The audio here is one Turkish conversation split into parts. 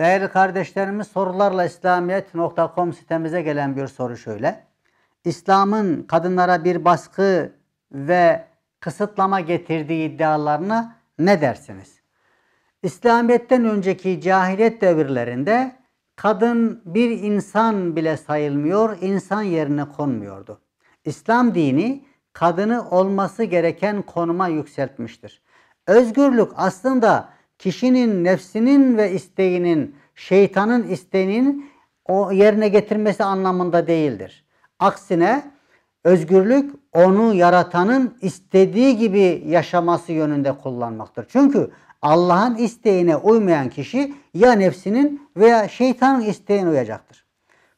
Değerli kardeşlerimiz sorularla İslamiyet.com sitemize gelen bir soru şöyle. İslam'ın kadınlara bir baskı ve kısıtlama getirdiği iddialarına ne dersiniz? İslamiyet'ten önceki cahiliyet devirlerinde kadın bir insan bile sayılmıyor, insan yerine konmuyordu. İslam dini kadını olması gereken konuma yükseltmiştir. Özgürlük aslında kişinin nefsinin ve isteğinin, şeytanın isteğinin o yerine getirmesi anlamında değildir. Aksine özgürlük onu yaratanın istediği gibi yaşaması yönünde kullanmaktır. Çünkü Allah'ın isteğine uymayan kişi ya nefsinin veya şeytanın isteğine uyacaktır.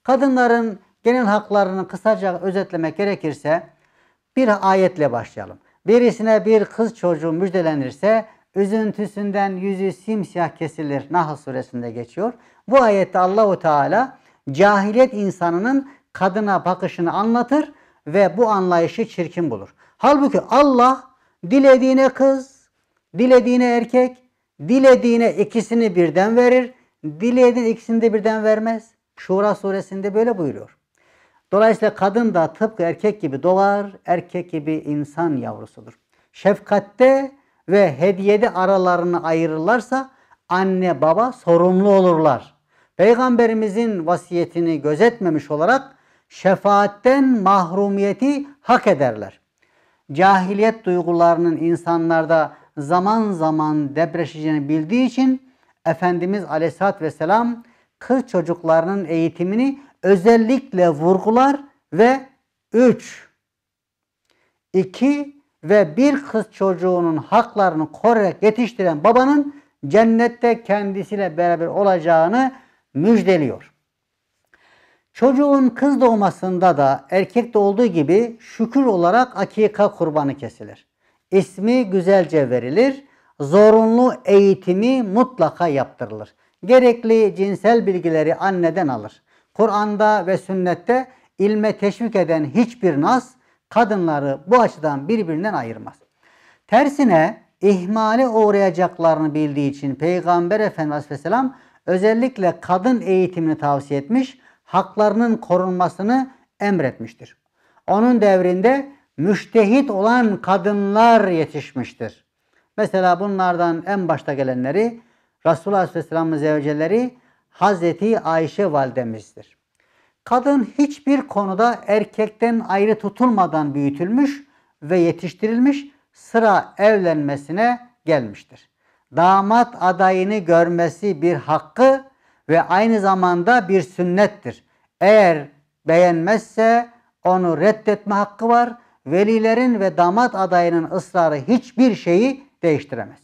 Kadınların genel haklarını kısaca özetlemek gerekirse bir ayetle başlayalım. Birisine bir kız çocuğu müjdelenirse Üzüntüsünden yüzü simsiyah kesilir. Nahl suresinde geçiyor. Bu ayette Allahu Teala cahiliyet insanının kadına bakışını anlatır ve bu anlayışı çirkin bulur. Halbuki Allah dilediğine kız, dilediğine erkek, dilediğine ikisini birden verir, dilediğine ikisini de birden vermez. Şura suresinde böyle buyuruyor. Dolayısıyla kadın da tıpkı erkek gibi doğar, erkek gibi insan yavrusudur. Şefkatte ve hediyede aralarını ayırırlarsa anne baba sorumlu olurlar. Peygamberimizin vasiyetini gözetmemiş olarak şefaatten mahrumiyeti hak ederler. Cahiliyet duygularının insanlarda zaman zaman depreşeceğini bildiği için Efendimiz Aleyhisselatü Vesselam kız çocuklarının eğitimini özellikle vurgular ve 3. 2 ve bir kız çocuğunun haklarını koruyarak yetiştiren babanın cennette kendisiyle beraber olacağını müjdeliyor. Çocuğun kız doğmasında da erkekte olduğu gibi şükür olarak akika kurbanı kesilir. İsmi güzelce verilir. Zorunlu eğitimi mutlaka yaptırılır. Gerekli cinsel bilgileri anneden alır. Kur'an'da ve sünnette ilme teşvik eden hiçbir nas kadınları bu açıdan birbirinden ayırmaz. Tersine ihmale uğrayacaklarını bildiği için Peygamber Efendimiz Aleyhisselam özellikle kadın eğitimini tavsiye etmiş, haklarının korunmasını emretmiştir. Onun devrinde müştehit olan kadınlar yetişmiştir. Mesela bunlardan en başta gelenleri Resulullah Aleyhisselam'ın zevceleri Hazreti Ayşe validemizdir. Kadın hiçbir konuda erkekten ayrı tutulmadan büyütülmüş ve yetiştirilmiş sıra evlenmesine gelmiştir. Damat adayını görmesi bir hakkı ve aynı zamanda bir sünnettir. Eğer beğenmezse onu reddetme hakkı var. Velilerin ve damat adayının ısrarı hiçbir şeyi değiştiremez.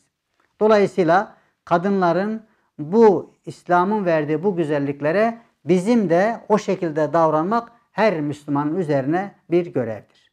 Dolayısıyla kadınların bu İslam'ın verdiği bu güzelliklere Bizim de o şekilde davranmak her Müslümanın üzerine bir görevdir.